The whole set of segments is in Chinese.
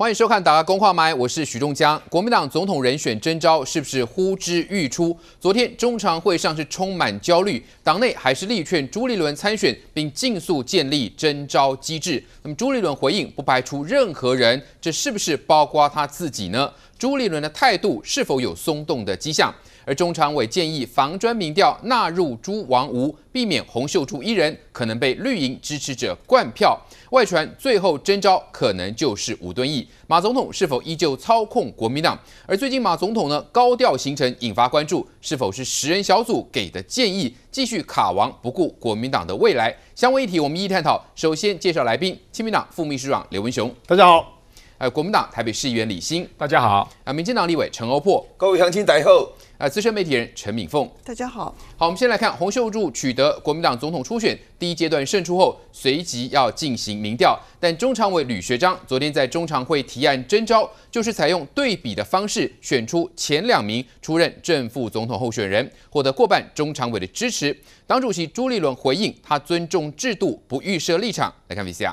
欢迎收看《打个公话麦》，我是许仲江。国民党总统人选征召是不是呼之欲出？昨天中常会上是充满焦虑，党内还是力劝朱立伦参选，并尽速建立征召机制。那么朱立伦回应，不排除任何人，这是不是包括他自己呢？朱立伦的态度是否有松动的迹象？而中常委建议防专民调纳入朱王吴，避免洪秀柱一人可能被绿营支持者灌票。外传最后征招可能就是吴敦义马总统是否依旧操控国民党？而最近马总统呢高调行程引发关注，是否是十人小组给的建议继续卡王不顾国民党的未来？相位一体，我们一一探讨。首先介绍来宾，亲民党副秘书长刘文雄，大家好。哎，国民党台北市议员李兴，大家好。啊，民进党立委陈欧珀，各位乡亲家好。啊，资深媒体人陈敏凤，大家好。好，我们先来看洪秀柱取得国民党总统初选第一阶段胜出后，随即要进行民调。但中常委吕学章昨天在中常会提案征召，就是采用对比的方式选出前两名出任正副总统候选人，获得过半中常委的支持。党主席朱立伦回应，他尊重制度，不预设立场。来看 VCR。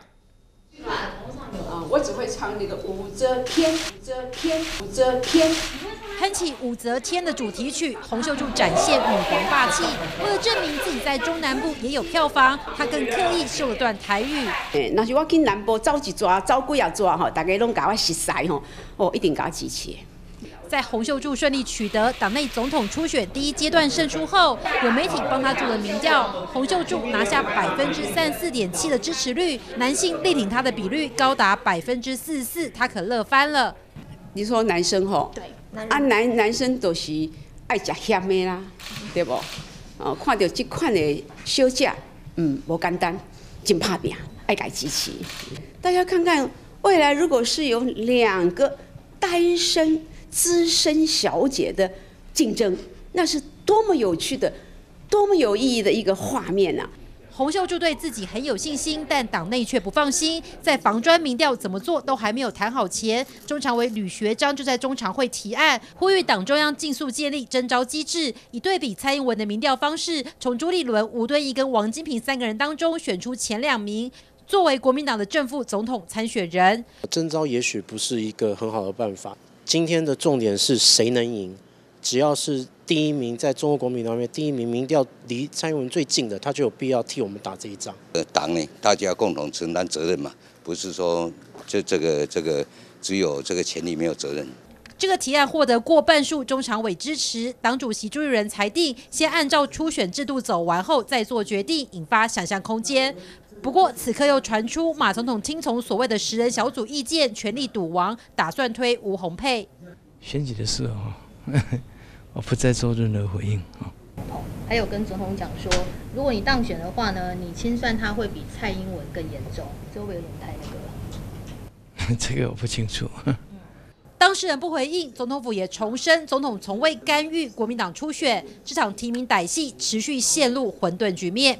啊，我只会唱那个《武则天》，武则天，武则天，哼起《武则天》的主题曲，洪秀柱展现女皇霸气。为了证明自己在中南部也有票房，她更刻意秀了段台语。哎，那是我去南部抓一抓，抓几啊抓哈，大家拢搞我识识吼，哦，一定搞我支持。在洪秀柱顺利取得党内总统初选第一阶段胜出后，有媒体帮他做民调，洪秀柱拿下百分之三十四点七的支持率，男性力挺他的比率高达百分之四十四，他可乐翻了。你说男生吼？对，啊男男生都是爱食咸的啦，对不？哦，看到这款的休假，嗯，不简单，真怕病，爱改支持。大家看看未来，如果是有两个单身，资深小姐的竞争，那是多么有趣的、多么有意义的一个画面啊！洪秀柱对自己很有信心，但党内却不放心。在防专民调怎么做都还没有谈好前，中常委吕学章就在中常会提案，呼吁党中央尽速建立征召机制，以对比蔡英文的民调方式，从朱立伦、吴敦义跟王金平三个人当中选出前两名，作为国民党的正副总统参选人。征召也许不是一个很好的办法。今天的重点是谁能赢？只要是第一名，在中国国民党里面第一名，民调离蔡英文最近的，他就有必要替我们打这一仗。呃，党呢，大家共同承担责任嘛，不是说这这个这个只有这个权利没有责任。这个提案获得过半数中常委支持，党主席朱立仁裁定先按照初选制度走完后再做决定，引发想象空间。不过，此刻又传出马总统听从所谓的十人小组意见，全力赌王，打算推吴鸿佩选举的事哦，我不再做任何回应啊。还有跟总统讲说，如果你当选的话呢，你清算他会比蔡英文更严重，周围轮有太那个了？这个我不清楚。当事人不回应，总统府也重申，总统从未干预国民党初选，这场提名歹戏持续陷入混沌局面。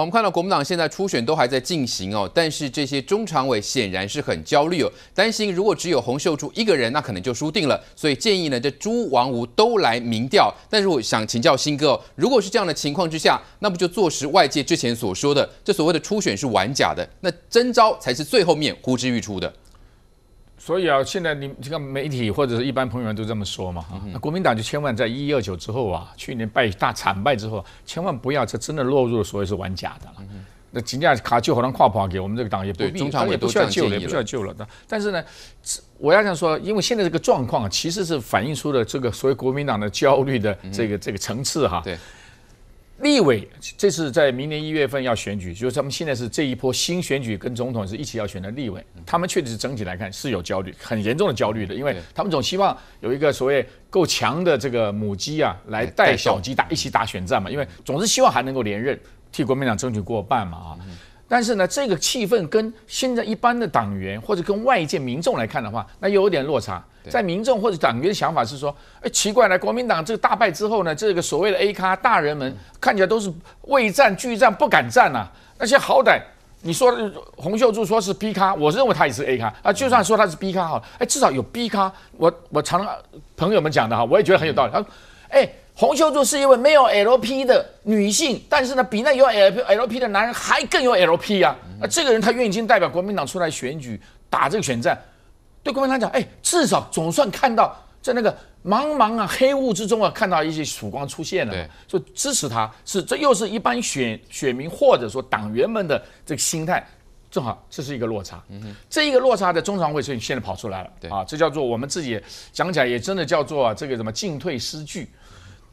我们看到国民党现在初选都还在进行哦，但是这些中常委显然是很焦虑哦，担心如果只有洪秀柱一个人，那可能就输定了。所以建议呢，这诸王吴都来民调。但是我想请教新哥，哦，如果是这样的情况之下，那不就坐实外界之前所说的，这所谓的初选是玩假的，那真招才是最后面呼之欲出的。所以啊，现在你这个媒体或者是一般朋友都这么说嘛，那国民党就千万在一一二九之后啊，去年败大惨败之后，千万不要这真的落入所谓是玩假的了。那紧接卡救火人跨跑给我们这个党也不必，也不需要救了，不需要救了但是呢，我要想说，因为现在这个状况其实是反映出了这个所谓国民党的焦虑的这个这个层次哈。对。立委这是在明年一月份要选举，就是他们现在是这一波新选举跟总统是一起要选的立委，他们确实是整体来看是有焦虑，很严重的焦虑的，因为他们总希望有一个所谓够强的这个母鸡啊，来带小鸡打一起打选战嘛，因为总是希望还能够连任，替国民党争取过半嘛啊。但是呢，这个气氛跟现在一般的党员或者跟外界民众来看的话，那又有点落差。在民众或者党员的想法是说，哎，奇怪了，国民党这个大败之后呢，这个所谓的 A 咖大人们看起来都是畏战拒战不敢战呐。那些好歹你说洪秀柱说是 B 咖，我认为他也是 A 咖啊。就算说他是 B 咖哈，哎，至少有 B 咖。我我常朋友们讲的哈，我也觉得很有道理。他说，哎。洪秀柱是一位没有 L P 的女性，但是呢，比那有 L P L P 的男人还更有 L P 啊！那这个人，他愿意代表国民党出来选举，打这个选战，对国民党讲，哎，至少总算看到在那个茫茫啊黑雾之中啊，看到一些曙光出现了，所以支持他是这又是一般选选民或者说党员们的这个心态，正好这是一个落差，这一个落差在中常委从现在跑出来了，啊，这叫做我们自己讲起来也真的叫做这个什么进退失据。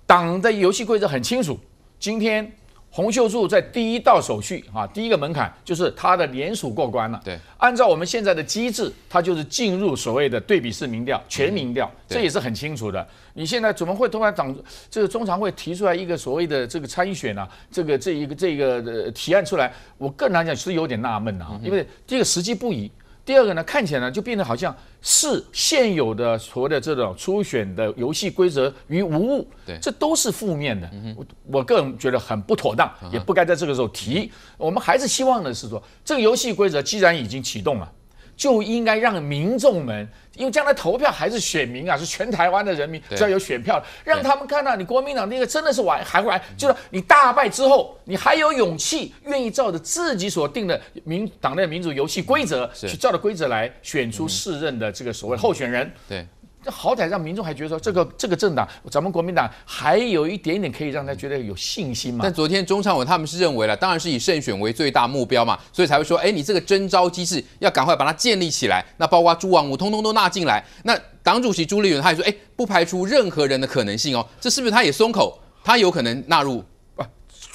党的游戏规则很清楚。今天洪秀柱在第一道手续啊，第一个门槛就是他的联署过关了。对，按照我们现在的机制，他就是进入所谓的对比式民调、全民调，这也是很清楚的。你现在怎么会突然党这个中常会提出来一个所谓的这个参选呢？这个这一个这个呃、提案出来，我个人来讲是有点纳闷啊，因为这个时机不宜。第二个呢，看起来呢就变得好像是现有的所谓的这种初选的游戏规则于无物，对，这都是负面的。我我个人觉得很不妥当，也不该在这个时候提。我们还是希望的是说，这个游戏规则既然已经启动了。就应该让民众们，因为将来投票还是选民啊，是全台湾的人民，只要有选票，让他们看到你国民党那个真的是玩，还玩，就是你大败之后，你还有勇气，愿意照着自己所定的民党内的民主游戏规则，去照着规则来选出适任的这个所谓候选人。对。好歹让民众还觉得说这个这个政党，咱们国民党还有一点点可以让他觉得有信心嘛。但昨天中常委他们是认为了，当然是以胜选为最大目标嘛，所以才会说，哎，你这个征召机制要赶快把它建立起来，那包括朱王武通通都纳进来。那党主席朱立伦他也说，哎，不排除任何人的可能性哦。这是不是他也松口？他有可能纳入？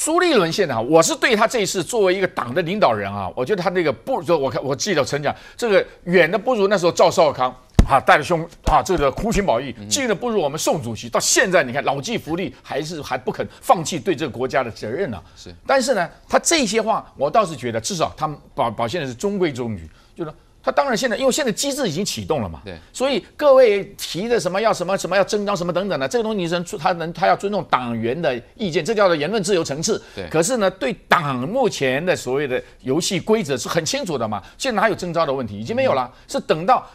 朱立伦现在，我是对他这一次作为一个党的领导人啊，我觉得他那个不如，我看我记得成讲这个远的不如那时候赵少康。啊，带着兄啊，这个哭心保义，尽的不如我们宋主席。到现在你看，老骥伏枥，还是还不肯放弃对这个国家的责任呢。是，但是呢，他这些话，我倒是觉得，至少他保表现的是中规中矩。就是他当然现在，因为现在机制已经启动了嘛，对。所以各位提的什么要什么什么要征招什么等等的这个东西，你他能他要尊重党员的意见，这叫做言论自由层次。对。可是呢，对党目前的所谓的游戏规则是很清楚的嘛。现在哪有征招的问题？已经没有了，是等到。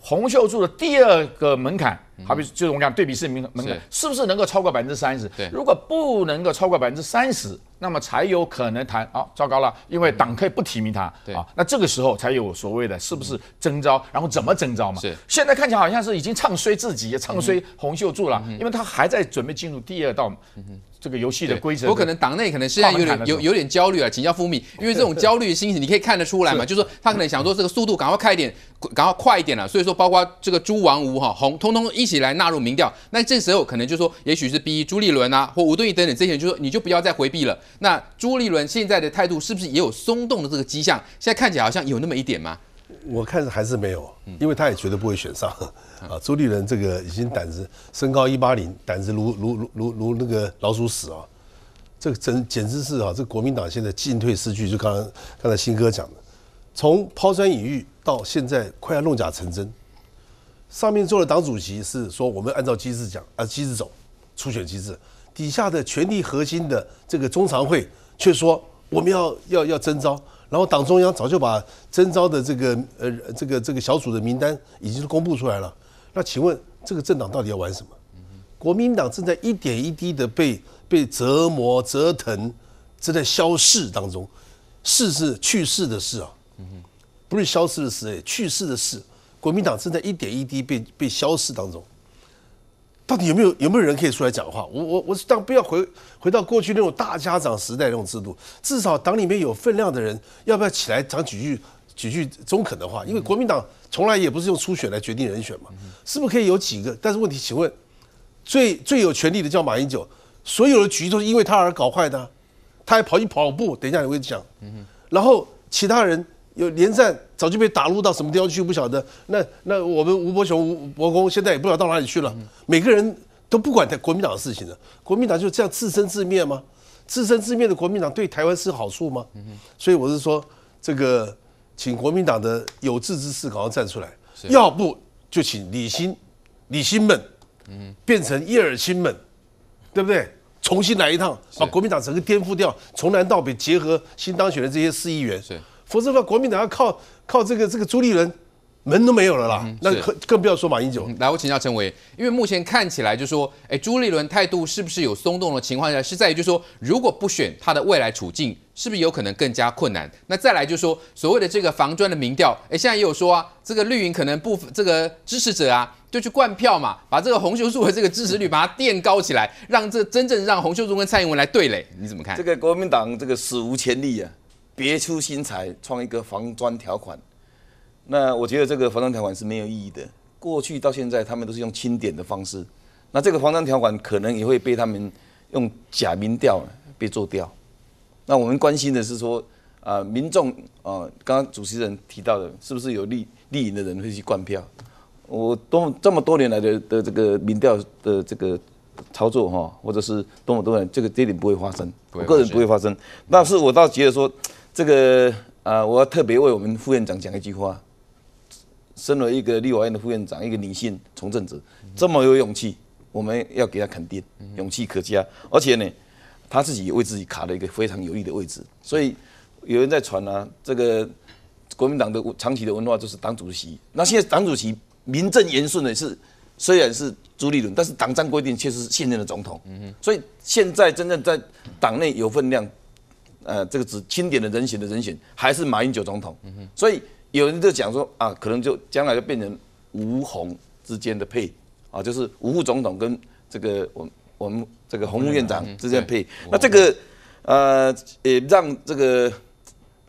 洪秀柱的第二个门槛，好比就是我们讲对比式门门槛，是不是能够超过百分之三十？如果不能够超过百分之三十，那么才有可能谈啊，糟糕了，因为党可以不提名他。啊，那这个时候才有所谓的是不是征召，然后怎么征召嘛？现在看起来好像是已经唱衰自己，唱衰洪秀柱了，因为他还在准备进入第二道。这个游戏的规则，我可能党内可能现在有点有有点焦虑啊，请教风靡，因为这种焦虑的心情你可以看得出来嘛，就是说他可能想说这个速度赶快快一点，赶快快一点了，所以说包括这个朱王吴哈红，通通一起来纳入民调，那这时候可能就说也许是 B 朱立伦啊或吴敦义等等这些人就说你就不要再回避了，那朱立伦现在的态度是不是也有松动的这个迹象？现在看起来好像有那么一点吗？我看还是没有，因为他也绝对不会选上啊。朱立伦这个已经胆子，身高一八零，胆子如如如如如那个老鼠屎啊！这个真简直是啊，这国民党现在进退失据，就刚刚才新哥讲的，从抛砖引玉到现在快要弄假成真。上面做的党主席是说我们按照机制讲啊机制走，初选机制，底下的权力核心的这个中常会却说我们要要要征招。然后党中央早就把征召的这个呃这个这个小组的名单已经公布出来了。那请问这个政党到底要玩什么？国民党正在一点一滴的被被折磨折腾，正在消逝当中。逝是去世的逝啊，不是消失的逝，去世的逝。国民党正在一点一滴被被消逝当中。到底有没有有没有人可以出来讲话？我我我，但不要回回到过去那种大家长时代那种制度。至少党里面有分量的人，要不要起来讲几句几句中肯的话？因为国民党从来也不是用初选来决定人选嘛。是不是可以有几个？但是问题，请问最最有权力的叫马英九，所有的局都是因为他而搞坏的，他还跑去跑步。等一下你会讲，然后其他人。有连战早就被打入到什么地方去不晓得，那那我们吴伯雄、吴伯公现在也不知道到哪里去了。每个人都不管他国民党的事情了，国民党就这样自生自灭吗？自生自灭的国民党对台湾是好处吗？所以我是说，这个请国民党的有志之士赶快站出来，要不就请李新、李新们，变成叶尔辛们，对不对？重新来一趟，把国民党整个颠覆掉，从南到北结合新当选的这些市议员。否则的话，国民党要靠靠这个这个朱立伦，门都没有了啦。那更更不要说马英九。来，我请教陈伟，因为目前看起来就说，哎，朱立伦态度是不是有松动的情况下，是在于就说，如果不选他的未来处境，是不是有可能更加困难？那再来就说所谓的这个防专的民调，哎，现在也有说啊，这个绿营可能不这个支持者啊，就去灌票嘛，把这个洪秀柱的这个支持率把它垫高起来，让这真正让洪秀柱跟蔡英文来对垒，你怎么看？这个国民党这个史无前例啊，别出心裁创一个防砖条款，那我觉得这个防砖条款是没有意义的。过去到现在，他们都是用清点的方式，那这个防砖条款可能也会被他们用假民调被做掉。那我们关心的是说啊，民众啊，刚刚主持人提到的，是不是有利利营的人会去灌票？我多这么多年来，的的这个民调的这个操作哈，或者是多么多年，这个这点不会发生，我个人不会发生。但是我倒觉得说。这个啊，我要特别为我们副院长讲一句话。身为一个立法院的副院长，一个女性从政者，这么有勇气，我们要给她肯定，勇气可嘉。而且呢，她自己也为自己卡了一个非常有利的位置。所以有人在传啊，这个国民党的长期的文化就是党主席。那现在党主席名正言顺的是，虽然是朱立伦，但是党章规定却是现任的总统。所以现在真正在党内有分量。呃，这个指清点的人选的人选还是马英九总统，所以有人就讲说啊，可能就将来就变成吴红之间的配啊，就是吴副总统跟这个我我们这个洪院长之间的配。那这个呃也让这个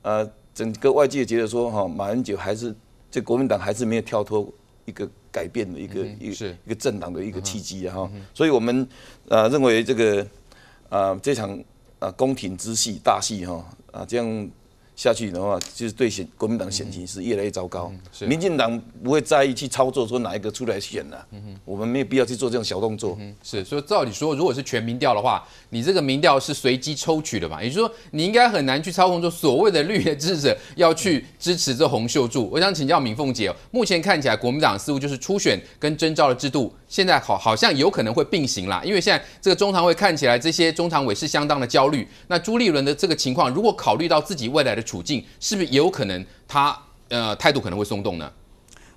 呃整个外界觉得说哈，马英九还是这国民党还是没有跳脱一个改变的一个一是一个政党的一个契机哈。所以我们呃认为这个呃这场。啊，宫廷之戏大戏哈，啊，这样下去的话，就是对选国民党选情是越来越糟糕。民进党不会在意去操作说哪一个出来选呢？嗯哼，我们没有必要去做这种小动作。是，所以照理说，如果是全民调的话，你这个民调是随机抽取的嘛？也就是说，你应该很难去操控说所谓的绿的支持要去支持这洪秀柱。我想请教敏凤姐，目前看起来国民党似乎就是初选跟征召的制度。现在好，好像有可能会并行啦，因为现在这个中常会看起来，这些中常委是相当的焦虑。那朱立伦的这个情况，如果考虑到自己未来的处境，是不是也有可能他呃态度可能会松动呢？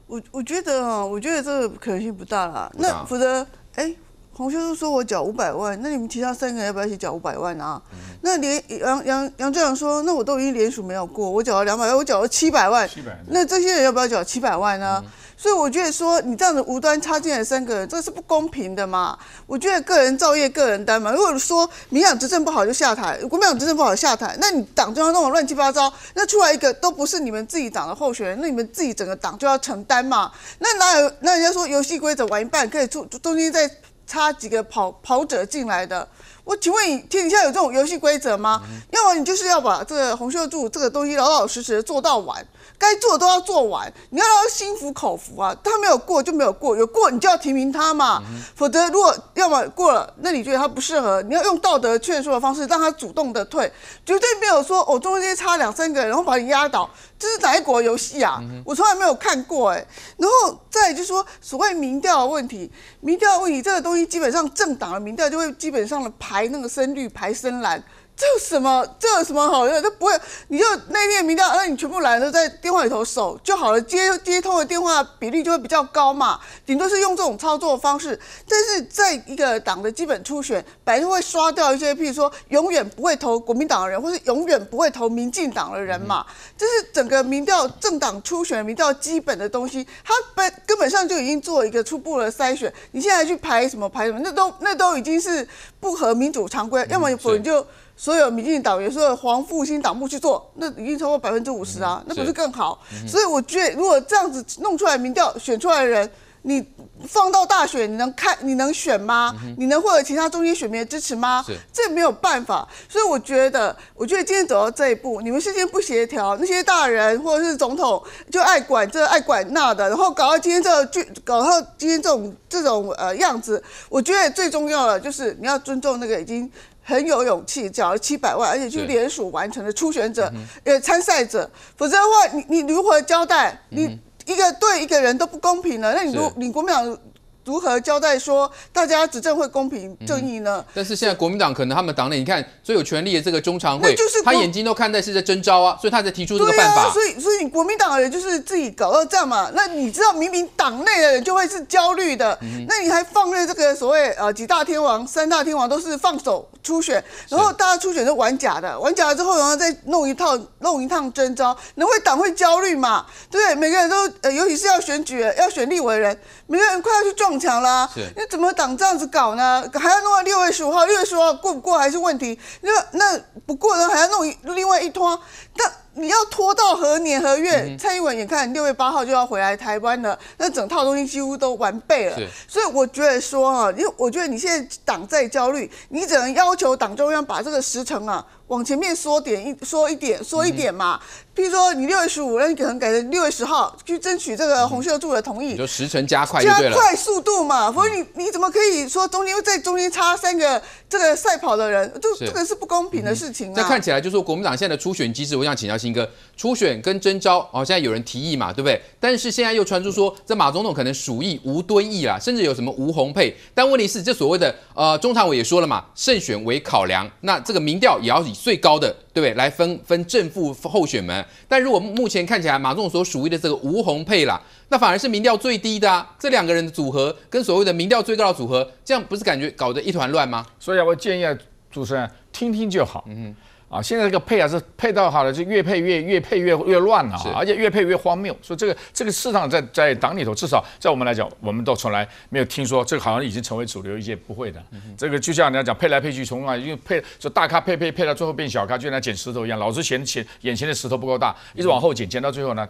我我觉得哦，我觉得这个可能性不大啦。那福德哎。洪秀柱说：“我缴五百万，那你们其他三个人要不要一起缴五百万啊？那连杨杨杨主席说，那我都已经联署没有过，我缴了两百万，我缴了七百万，那这些人要不要缴七百万呢？所以我觉得说，你这样子无端插进来三个人，这是不公平的嘛？我觉得个人造业，个人担嘛。如果说民党执政不好就下台，国民党执政不好下台，那你党中央弄乱七八糟，那出来一个都不是你们自己党的候选人，那你们自己整个党就要承担嘛？那哪有？那人家说游戏规则玩一半，可以出中间再。”插几个跑跑者进来的？我请问你，天底下有这种游戏规则吗？要么你就是要把这个红秀柱这个东西老老实实做到完。该做都要做完，你要让他心服口服啊！他没有过就没有过，有过你就要提名他嘛。否则如果要么过了，那你觉得他不适合？你要用道德劝说的方式让他主动的退，绝对没有说哦中间差两三个人然后把你压倒，这是哪一国游戏啊？我从来没有看过哎。然后再就是说所谓民调的问题，民调的问题这个东西基本上政党的民调就会基本上的排那个深绿排深蓝。这有什么？这有什么好？他不会，你就那天民调，那你全部来都在电话里头守就好了，接接通的电话比例就会比较高嘛。顶多是用这种操作方式。但是在一个党的基本初选，摆出会刷掉一些，譬如说永远不会投国民党的人，或是永远不会投民进党的人嘛。这是整个民调政党初选民调基本的东西，他本根本上就已经做一个初步的筛选。你现在去排什么排什么，那都那都已经是不合民主常规，要么你就。所有民进党员，所有黄复兴党部去做，那已经超过百分之五十啊，那不是更好？所以我觉得，如果这样子弄出来民调选出来的人，你放到大选，你能看你能选吗？你能获得其他中间选民的支持吗？这没有办法。所以我觉得，我觉得今天走到这一步，你们事先不协调，那些大人或者是总统就爱管这爱管那的，然后搞到今天这，搞到今天这种这种呃样子。我觉得最重要的就是你要尊重那个已经。很有勇气，缴了七百万，而且去连署完成的初选者，呃，参赛者。否则的话，你你如何交代？你一个对一个人都不公平了。那你如你国民党？如何交代说大家执政会公平正义呢？但是现在国民党可能他们党内，你看最有权力的这个中常委，他眼睛都看待是在征招啊，所以他才提出这个办法。所以，所以你国民党的人就是自己搞二战嘛？那你知道明明党内的人就会是焦虑的，那你还放任这个所谓呃几大天王、三大天王都是放手初选，然后大家初选是玩假的，玩假了之后，然后再弄一套弄一趟征招，能会党会焦虑嘛？对不对？每个人都呃，尤其是要选举要选立委的人，每个人快要去撞。强啦，你怎么党这样子搞呢？还要弄到六月十五号，六月十五号过不过还是问题。那那不过呢，还要弄另外一拖。那你要拖到何年何月？蔡英文眼看六月八号就要回来台湾了，那整套东西几乎都完备了。所以我觉得说哈，因为我觉得你现在党在焦虑，你只能要求党中央把这个时程啊。往前面缩点一说一点说一点嘛，譬如说你六月十五，那你可能改成六月十号去争取这个洪秀柱的同意，就时程加快，加快速度嘛。所以你你怎么可以说中间又在中间插三个这个赛跑的人，这这个是不公平的事情啊。那看起来就说国民党现在的初选机制，我想请教新哥，初选跟征召哦，现在有人提议嘛，对不对？但是现在又传出说这马总统可能鼠疫吴敦义啦，甚至有什么吴红配。但问题是这所谓的呃中常委也说了嘛，胜选为考量，那这个民调也要以。最高的，对不对？来分分正负候选人，但如果目前看起来马总所属意的这个吴鸿佩啦，那反而是民调最低的啊。这两个人的组合，跟所谓的民调最高的组合，这样不是感觉搞得一团乱吗？所以啊，我建议主持人听听就好。嗯。啊，现在这个配啊是配到好了，就越配越越配越越乱啊，而且越配越荒谬。所以这个这个市场在在党里头，至少在我们来讲，我们都从来没有听说这个好像已经成为主流一些不会的。这个就像人家讲配来配去，从啊为配说大咖配配配到最后变小咖，就像捡石头一样，老是嫌嫌眼前的石头不够大，一直往后捡，捡到最后呢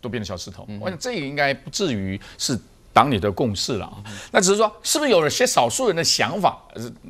都变成小石头。我想这个应该不至于是。党的共识了啊，那只是说是不是有了些少数人的想法？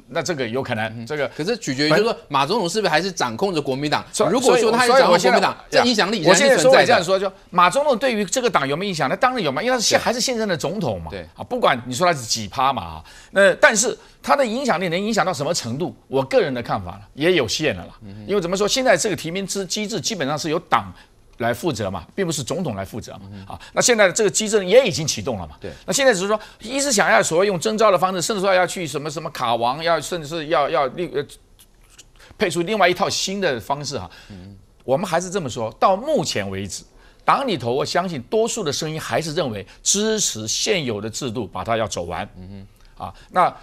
那这个有可能，这个可是取决于，就是说马总统是不是还是掌控着国民党？如果说他掌控国民党，影响力我现在说我这样说，就马总统对于这个党有没有影响？那当然有嘛，因为他现还是现任的总统嘛。对，啊，不管你说他是几趴嘛啊，那但是他的影响力能影响到什么程度？我个人的看法了，也有限了。嗯，因为怎么说，现在这个提名之机制基本上是由党。来负责嘛，并不是总统来负责嘛啊，那现在这个机制也已经启动了嘛。对，那现在只是说，一是想要所谓用征召的方式，甚至说要去什么什么卡王，要甚至是要要另呃配出另外一套新的方式哈。嗯，我们还是这么说到目前为止，党里头我相信多数的声音还是认为支持现有的制度，把它要走完。嗯，啊那。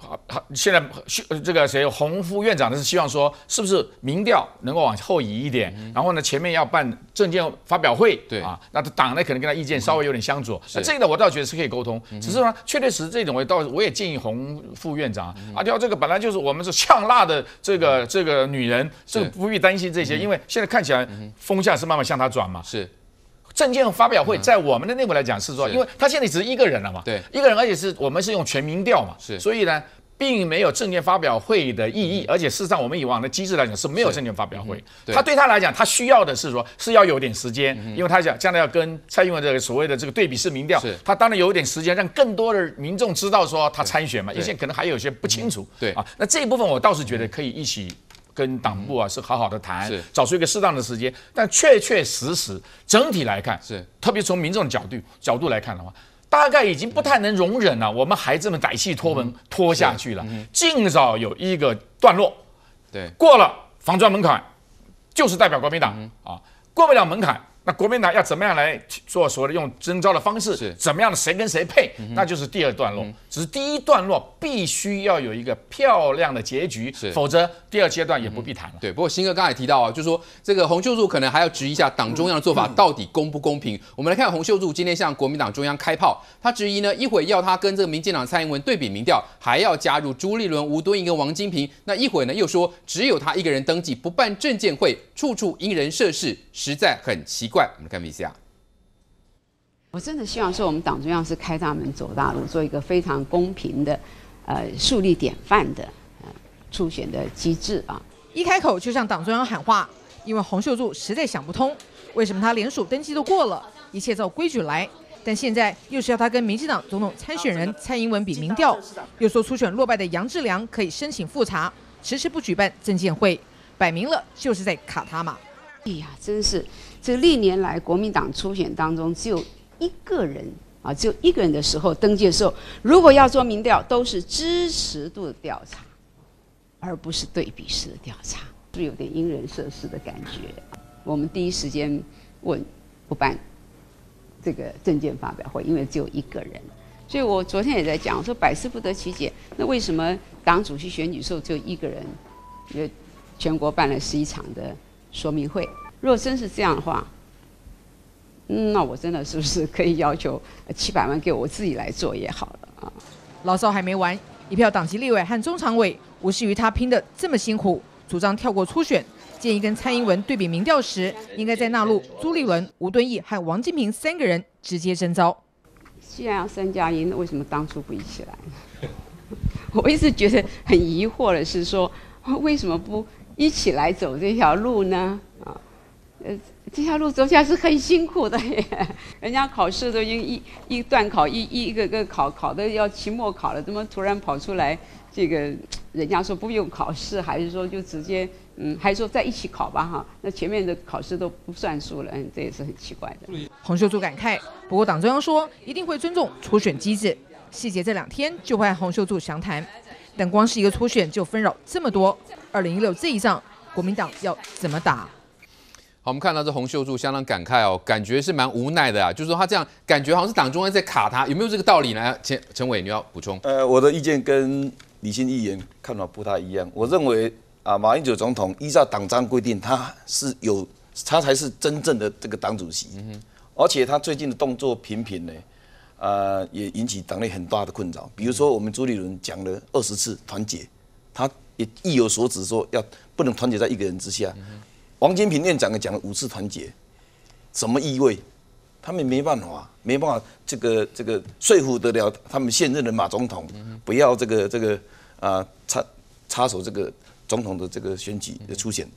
好，现在是这个谁洪副院长呢？是希望说，是不是民调能够往后移一点？然后呢，前面要办证件发表会，对啊，那党呢可能跟他意见稍微有点相左。那这个呢，我倒觉得是可以沟通，只是呢，确确实实这种我倒我也建议洪副院长啊，聊这个本来就是我们是呛辣的这个这个女人，这个不必担心这些，因为现在看起来风向是慢慢向他转嘛。是。证件发表会在我们的内部来讲是说，因为他现在只是一个人了嘛，对，一个人，而且是我们是用全民调嘛，是，所以呢，并没有证件发表会的意义。而且事实上，我们以往的机制来讲是没有证件发表会。他对他来讲，他需要的是说是要有点时间，因为他想将来要跟蔡英文这个所谓的这个对比式民调，他当然有一点时间，让更多的民众知道说他参选嘛，一些可能还有些不清楚，对啊，那这一部分我倒是觉得可以一起。跟党部啊是好好的谈，找出一个适当的时间。但确确实实整体来看，是特别从民众角度角度来看的话，大概已经不太能容忍了。我们还这么歹戏拖文拖下去了，尽早有一个段落。对，过了防撞门槛，就是代表国民党啊，过不了门槛。那国民党要怎么样来做所谓的用征召的方式，是怎么样？的谁跟谁配？那就是第二段落。只是第一段落必须要有一个漂亮的结局，否则第二阶段也不必谈了。对，不过新哥刚才提到啊，就是说这个洪秀柱可能还要质疑一下党中央的做法到底公不公平。我们来看洪秀柱今天向国民党中央开炮，他质疑呢，一会要他跟这个民进党蔡英文对比民调，还要加入朱立伦、吴敦义跟王金平，那一会呢又说只有他一个人登记不办证件会，处处因人设事，实在很奇怪。我们看一下。我真的希望说，我们党中央是开大门走大路，做一个非常公平的，呃，树立典范的，呃，初选的机制啊。一开口就向党中央喊话，因为洪秀柱实在想不通，为什么他连署登记都过了，一切照规矩来，但现在又是要他跟民进党总统参选人蔡英文比民调，又说初选落败的杨志良可以申请复查，迟迟不举办证监会，摆明了就是在卡他嘛。哎呀，真是。这历年来国民党初选当中，只有一个人啊，只有一个人的时候登记的时候，如果要做民调，都是支持度的调查，而不是对比式的调查，是不是有点因人设事的感觉？我们第一时间问不办这个证件发表会，因为只有一个人。所以我昨天也在讲，我说百思不得其解，那为什么党主席选举时候只有一个人？因为全国办了十一场的说明会。若真是这样的话，嗯，那我真的是不是可以要求七百万给我自己来做也好了啊？牢骚还没完，一票党籍立委和中常委无视于他拼的这么辛苦，主张跳过初选，建议跟蔡英文对比民调时，应该在纳入朱立伦、吴敦义和王金平三个人直接征召。既然要三家赢，为什么当初不一起来？我一直觉得很疑惑的是说，为什么不一起来走这条路呢？啊？呃，这条路走起来是很辛苦的。人家考试都已经一一段考一一个个考，考的要期末考了，怎么突然跑出来？这个人家说不用考试，还是说就直接嗯，还是说在一起考吧哈？那前面的考试都不算数了，嗯，这也是很奇怪的。洪秀柱感慨，不过党中央说一定会尊重初选机制，细节这两天就会和洪秀柱详谈。但光是一个初选就纷扰这么多，二零一六这一仗国民党要怎么打？我们看到这洪秀柱相当感慨哦，感觉是蛮无奈的啊。就是说他这样感觉好像是党中央在卡他，有没有这个道理呢？陈陈伟，你要补充？呃，我的意见跟李欣议员看法不太一样。我认为啊，马英九总统依照党章规定，他是有，他才是真正的这个党主席。嗯而且他最近的动作频频呢，呃，也引起党内很大的困扰。比如说我们朱立伦讲了二十次团结，他也意有所指，说要不能团结在一个人之下。王金平院长讲了五次团结，什么意味？他们没办法，没办法，这个这个说服得了他们现任的马总统，不要这个这个啊插插手这个总统的这个选举的出现。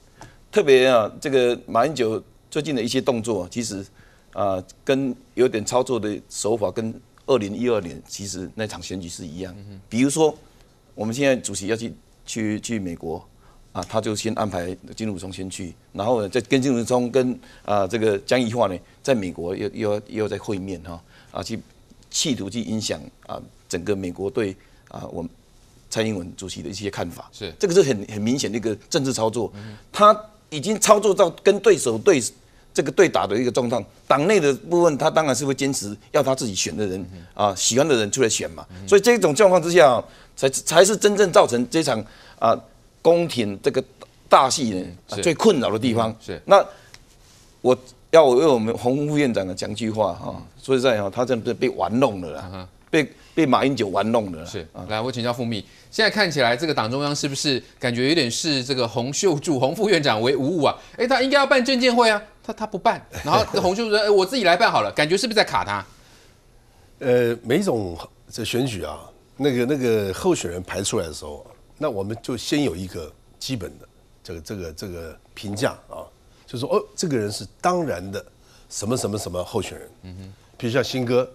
特别啊，这个马英九最近的一些动作，其实啊，跟有点操作的手法，跟二零一二年其实那场选举是一样。比如说，我们现在主席要去去去美国。啊，他就先安排金日成先去，然后呢，再跟金日成跟啊这个江宜桦呢，在美国又又要又在会面哈，啊去企图去影响啊整个美国对啊我们蔡英文主席的一些看法，是这个是很很明显的一个政治操作，他已经操作到跟对手对这个对打的一个状况，党内的部分他当然是会坚持要他自己选的人啊喜欢的人出来选嘛，所以这种状况之下才才是真正造成这场啊。宫廷这个大戏呢，最困扰的地方是。那我要为我们洪副院长讲句话哈，说实在哈，他真的被玩弄了啦，被被马英九玩弄了。是，来，我请教副秘，现在看起来这个党中央是不是感觉有点是这个洪秀柱洪副院长为无误啊？哎，他应该要办证监会啊，他他不办，然后洪秀柱，哎，我自己来办好了，感觉是不是在卡他？呃，每种这选举啊，那个那个候选人排出来的时候。那我们就先有一个基本的这个这个这个评价啊，就说哦，这个人是当然的什么什么什么候选人。嗯哼，比如像新哥，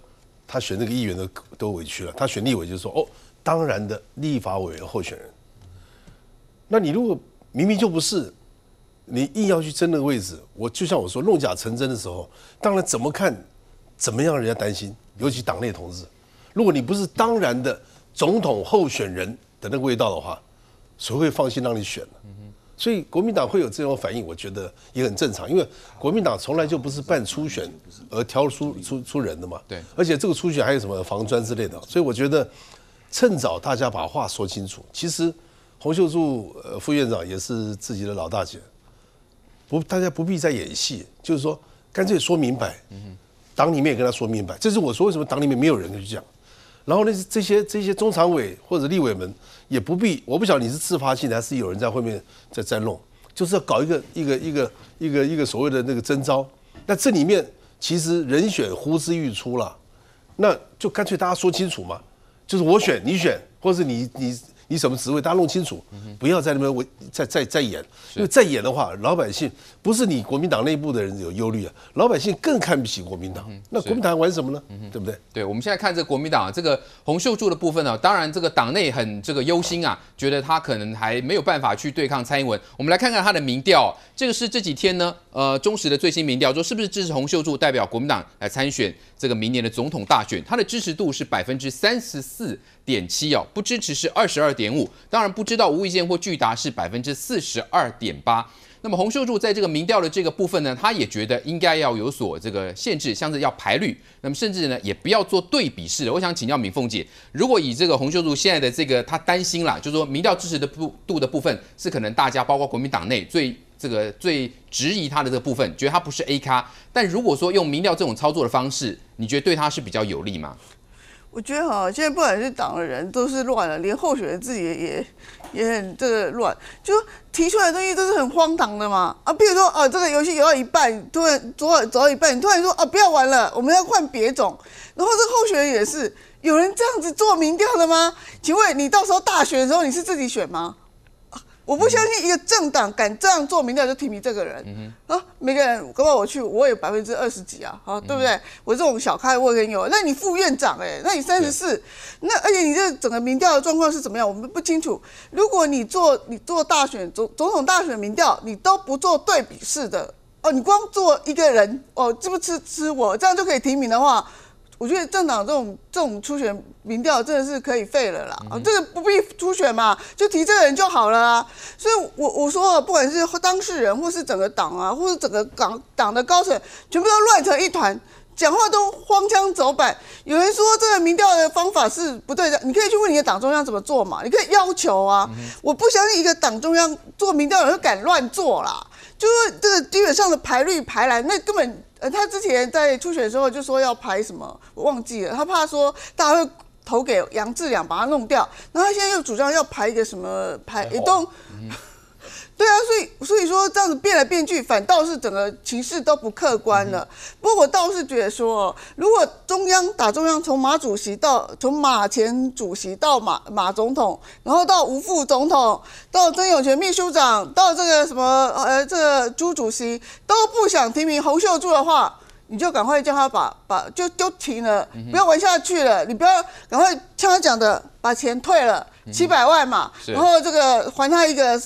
他选那个议员都都委屈了，他选立委就说哦，当然的立法委员候选人。那你如果明明就不是，你硬要去争那个位置，我就像我说弄假成真的时候，当然怎么看怎么样，人家担心，尤其党内同志，如果你不是当然的总统候选人。的那个味道的话，谁会放心让你选呢？所以国民党会有这种反应，我觉得也很正常，因为国民党从来就不是办初选而挑出出出人的嘛。对，而且这个初选还有什么防专之类的，所以我觉得趁早大家把话说清楚。其实洪秀柱副院长也是自己的老大姐，不，大家不必再演戏，就是说干脆说明白。嗯党里面也跟他说明白，这是我说为什么党里面没有人去讲。然后那这些这些中常委或者立委们也不必，我不晓得你是自发性的还是有人在后面在在弄，就是要搞一个一个一个一个一个所谓的那个征召。那这里面其实人选呼之欲出了，那就干脆大家说清楚嘛，就是我选你选，或者你你。你什么职位？大家弄清楚，不要在那边为再再再演，因为再演的话，老百姓不是你国民党内部的人有忧虑啊，老百姓更看不起国民党。那国民党玩什么呢？对不对？对，我们现在看这国民党这个洪秀柱的部分呢，当然这个党内很这个忧心啊，觉得他可能还没有办法去对抗蔡英文。我们来看看他的民调，这个是这几天呢，呃，忠实的最新民调说是不是支持洪秀柱代表国民党来参选。这个明年的总统大选，他的支持度是百分之三十四点七哦，不支持是二十二点五，当然不知道无意间或拒答是百分之四十二点八。那么洪秀柱在这个民调的这个部分呢，他也觉得应该要有所这个限制，像是要排绿，那么甚至呢也不要做对比式。我想请教敏凤姐，如果以这个洪秀柱现在的这个，他担心啦，就是说民调支持的部度的部分是可能大家包括国民党内最这个最质疑他的这个部分，觉得他不是 A 咖。但如果说用民调这种操作的方式，你觉得对他是比较有利吗？我觉得哈，现在不管是党的人都是乱了，连候选人自己也也很这个乱，就提出来东西都是很荒唐的嘛。啊，譬如说啊，这个游戏游到一半，突然走走走到一半，突然说啊不要玩了，我们要换别种。然后这候选人也是，有人这样子做民调的吗？请问你到时候大选的时候，你是自己选吗？我不相信一个政党敢这样做，民调就提名这个人啊！每个人，不括我去，我有百分之二十几啊！啊，对不对？我这种小开我也有。那你副院长哎，那你三十四，那而且你这整个民调的状况是怎么样？我们不清楚。如果你做你做大选总总统大选民调，你都不做对比式的哦，你光做一个人哦，吃不吃吃我这样就可以提名的话。我觉得政党这种这种初选民调真的是可以废了啦，这个不必初选嘛，就提这个人就好了。所以，我我说，不管是当事人，或是整个党啊，或是整个党党的高层，全部都乱成一团。讲话都荒腔走板，有人说这个民调的方法是不对的，你可以去问你的党中央怎么做嘛？你可以要求啊！我不相信一个党中央做民调，的人敢乱做啦！就是这个基本上的排绿排蓝，那根本呃，他之前在初选的时候就说要排什么，我忘记了，他怕说大家会投给杨志良把他弄掉，然后他现在又主张要排一个什么排李东。对啊，所以所以说这样子变来变去，反倒是整个情势都不客观了。不过我倒是觉得说，如果中央打中央，从马主席到从马前主席到马马总统，然后到吴副总统，到曾永权秘书长，到这个什么呃这个朱主席都不想提名洪秀柱的话，你就赶快叫他把把就就停了，不要玩下去了。你不要赶快像他讲的，把钱退了七百万嘛，然后这个还他一个。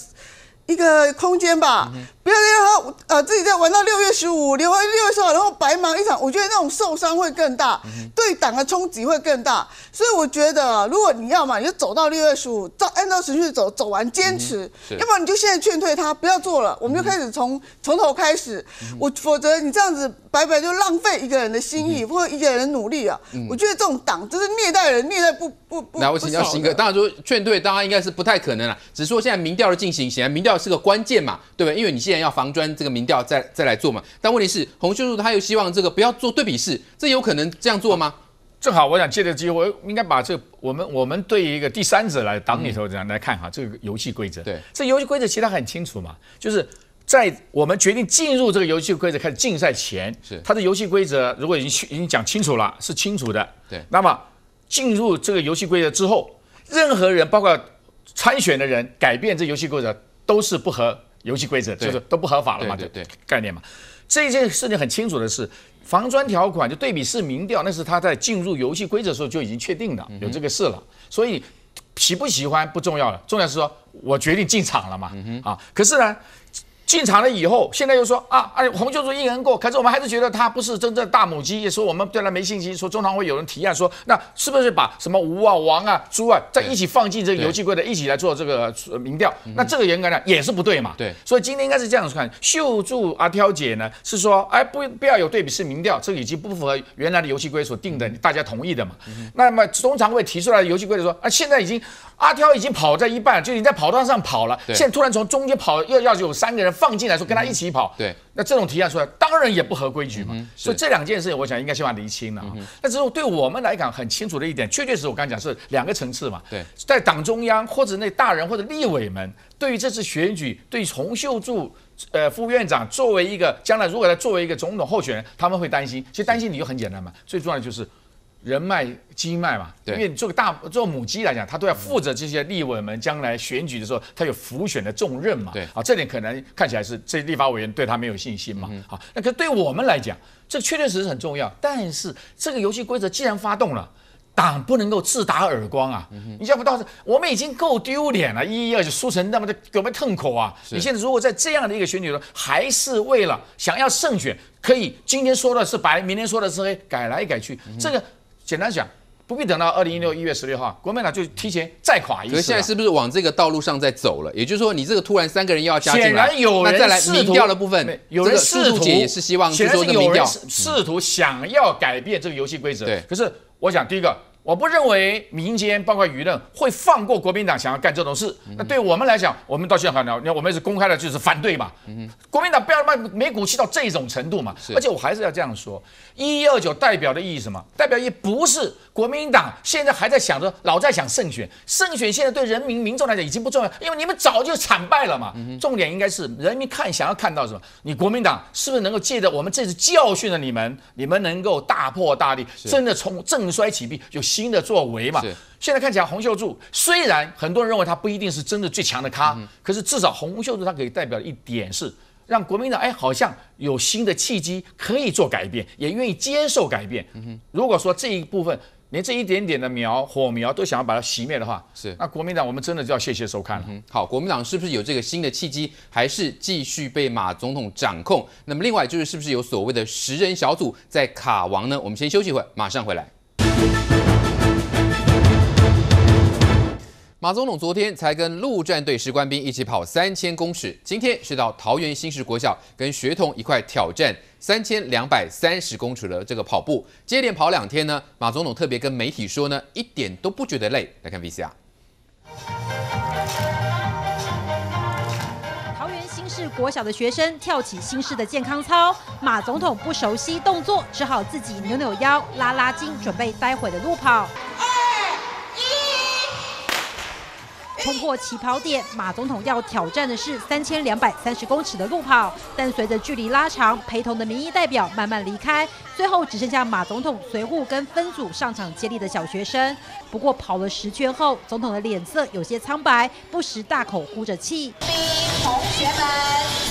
一个空间吧。不要让他呃自己再玩到六月十五，然后六月十五，然后白忙一场。我觉得那种受伤会更大，对党的冲击会更大。所以我觉得，如果你要嘛，你就走到六月十五，照按照程序走，走完坚持；要不然你就现在劝退他，不要做了。我们就开始从从头开始。我否则你这样子白白就浪费一个人的心意或一个人努力啊。我觉得这种党就是虐待人，虐待不不不。那我请教新哥，当然说劝退大家应该是不太可能了。只是说现在民调的进行，显然民调是个关键嘛，对不对？因为你现然要防专这个民调，再再来做嘛？但问题是，洪秀柱他又希望这个不要做对比式，这有可能这样做吗？正好我想借这个机会，应该把这我们我们对于一个第三者来党里头样来看哈，这个游戏规则。对，这游戏规则其实他很清楚嘛，就是在我们决定进入这个游戏规则开始竞赛前，是他的游戏规则如果已经已经讲清楚了，是清楚的。对，那么进入这个游戏规则之后，任何人包括参选的人改变这游戏规则都是不合。游戏规则就是都不合法了嘛，对对概念嘛。这件事情很清楚的是，防砖条款就对比是民调，那是他在进入游戏规则的时候就已经确定的，有这个事了。所以喜不喜欢不重要了，重要是说我决定进场了嘛。啊，可是呢。进场了以后，现在又说啊，哎，红秀柱一人过，可是我们还是觉得他不是真正大母鸡，说我们对他没信心。说中常会有人提案说，那是不是把什么吴啊、王啊、朱啊在一起放进这个游戏规则，一起来做这个民调？那这个严格呢也是不对嘛。对，所以今天应该是这样子看，秀柱阿挑姐呢是说，哎，不不要有对比式民调，这个已经不符合原来的游戏规则定的，大家同意的嘛。那么中常会提出来的游戏规则说，啊，现在已经阿挑已经跑在一半，就你在跑道上跑了，现在突然从中间跑，要要有三个人。放进来说跟他一起跑，对，那这种提案出来，当然也不合规矩嘛。所以这两件事情，我想应该先把厘清了。那、只是对我们来讲很清楚的一点，确确实我刚才讲是两个层次嘛。对，在党中央或者那大人或者立委们，对于这次选举，对洪秀柱呃副院长作为一个将来如果他作为一个总统候选人，他们会担心。其实担心你就很简单嘛，最重要的就是。人脉、机脉嘛，因为你做个大、做母鸡来讲，他都要负责这些立委们将来选举的时候，他有浮选的重任嘛。对啊，这点可能看起来是这立法委员对他没有信心嘛。啊，那可对我们来讲，这确确实实很重要。但是这个游戏规则既然发动了，党不能够自打耳光啊。你想不到，我们已经够丢脸了，一、二就输成那么的，多么痛苦啊！你现在如果在这样的一个选举中，还是为了想要胜选，可以今天说的是白，明天说的是黑，改来改去，这个。简单讲，不必等到二零一六一月十六号，国民党就提前再垮一次。可是现在是不是往这个道路上在走了？也就是说，你这个突然三个人又要加进来，那再来民调的部分，有人试图也是希望去做个民调，试图想要改变这个游戏规则。对，可是我想第一个。我不认为民间包括舆论会放过国民党想要干这种事。那对我们来讲，我们到现在还，你看我们是公开的就是反对嘛。国民党不要妈没骨气到这种程度嘛。而且我还是要这样说：，一一二九代表的意义什么？代表义不是国民党现在还在想着老在想胜选，胜选现在对人民民众来讲已经不重要，因为你们早就惨败了嘛。重点应该是人民看想要看到什么？你国民党是不是能够借着我们这次教训了你们，你们能够大破大立，真的从正衰起兵就？新的作为嘛，现在看起来洪秀柱虽然很多人认为他不一定是真的最强的咖，可是至少洪秀柱他可以代表一点是让国民党哎好像有新的契机可以做改变，也愿意接受改变。如果说这一部分连这一点点的苗火苗都想要把它熄灭的话，是那国民党我们真的就要谢谢收看了。好，国民党是不是有这个新的契机，还是继续被马总统掌控？那么另外就是是不是有所谓的十人小组在卡王呢？我们先休息一会儿，马上回来。马总统昨天才跟陆战队士官兵一起跑三千公尺，今天是到桃园新市国小跟学童一块挑战三千两百三十公尺的这个跑步，接连跑两天呢。马总统特别跟媒体说呢，一点都不觉得累。来看 VCR。桃园新市国小的学生跳起新式的健康操，马总统不熟悉动作，只好自己扭扭腰、拉拉筋，准备待会的路跑。二一。冲破起跑点，马总统要挑战的是三千两百三十公尺的路跑。但随着距离拉长，陪同的民意代表慢慢离开，最后只剩下马总统随护跟分组上场接力的小学生。不过跑了十圈后，总统的脸色有些苍白，不时大口呼着气。同学们，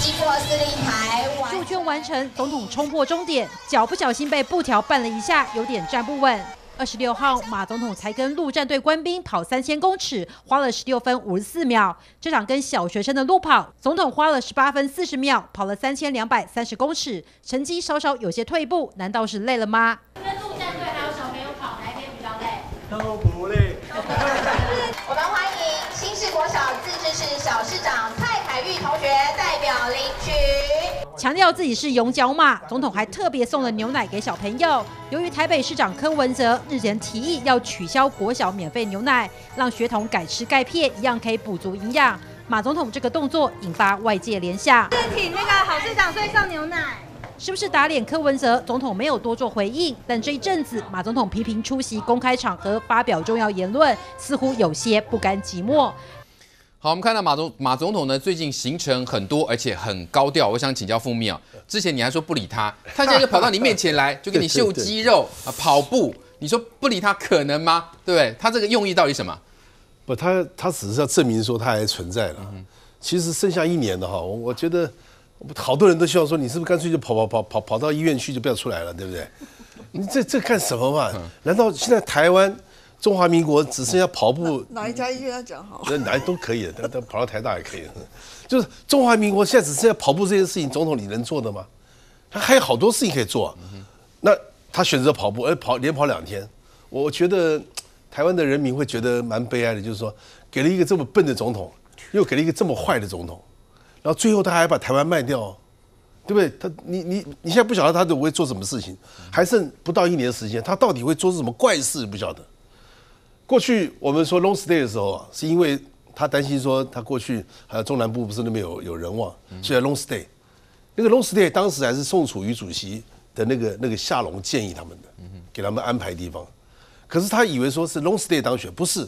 经过司令台，数圈完成，总统冲过终点，脚不小心被布条绊了一下，有点站不稳。二十六号，马总统才跟陆战队官兵跑三千公尺，花了十六分五十四秒。这场跟小学生的路跑，总统花了十八分四十秒，跑了三千两百三十公尺，成绩稍稍有些退步，难道是累了吗？跟陆战队还有什朋友有跑？哪一边比较累？都不累。我们欢迎新市国小自治市小市长蔡凯玉同学代表领取。强调自己是“永角马”，总统还特别送了牛奶给小朋友。由于台北市长柯文哲日前提议要取消国小免费牛奶，让学童改吃钙片，一样可以补足营养。马总统这个动作引发外界联想，是请那个郝市长最上牛奶，是不是打脸柯文哲？总统没有多做回应，但这一阵子马总统频频出席公开场合发表重要言论，似乎有些不甘寂寞。好，我们看到马总马总统呢，最近行程很多，而且很高调。我想请教傅妹啊，之前你还说不理他，他现在就跑到你面前来，就给你秀肌肉啊，跑步。你说不理他可能吗？对他这个用意到底什么？不，他他只是要证明说他还存在了。其实剩下一年的哈，我我觉得好多人都希望说，你是不是干脆就跑跑跑跑跑到医院去就不要出来了，对不对？你这这干什么嘛？难道现在台湾？中华民国只剩下跑步，哪一家医院要讲好？那哪都可以的，他跑到台大也可以。就是中华民国现在只剩下跑步这件事情，总统你能做的吗？他还有好多事情可以做。那他选择跑步，哎跑连跑两天，我觉得台湾的人民会觉得蛮悲哀的。就是说，给了一个这么笨的总统，又给了一个这么坏的总统，然后最后他还把台湾卖掉，对不对？他你你你现在不晓得他会做什么事情，还剩不到一年时间，他到底会做出什么怪事？不晓得。过去我们说 long stay 的时候啊，是因为他担心说他过去有中南部不是那边有有人望，所以 long stay。那个 long stay 当时还是宋楚瑜主席的那个那个夏龙建议他们的，给他们安排地方。可是他以为说是 long stay 当选，不是，